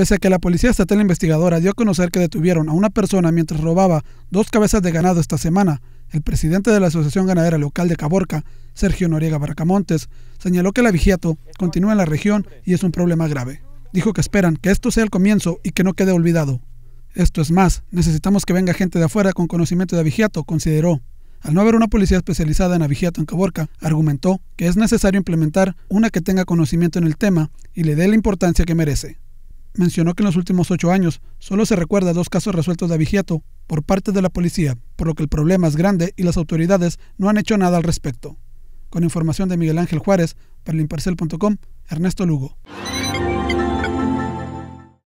Pese a que la Policía Estatal Investigadora dio a conocer que detuvieron a una persona mientras robaba dos cabezas de ganado esta semana, el presidente de la Asociación Ganadera Local de Caborca, Sergio Noriega Barcamontes, señaló que la vigiato continúa en la región y es un problema grave. Dijo que esperan que esto sea el comienzo y que no quede olvidado. Esto es más, necesitamos que venga gente de afuera con conocimiento de vigiato, consideró. Al no haber una policía especializada en vigiato en Caborca, argumentó que es necesario implementar una que tenga conocimiento en el tema y le dé la importancia que merece mencionó que en los últimos ocho años solo se recuerda dos casos resueltos de abigiato por parte de la policía, por lo que el problema es grande y las autoridades no han hecho nada al respecto. Con información de Miguel Ángel Juárez, para Ernesto Lugo.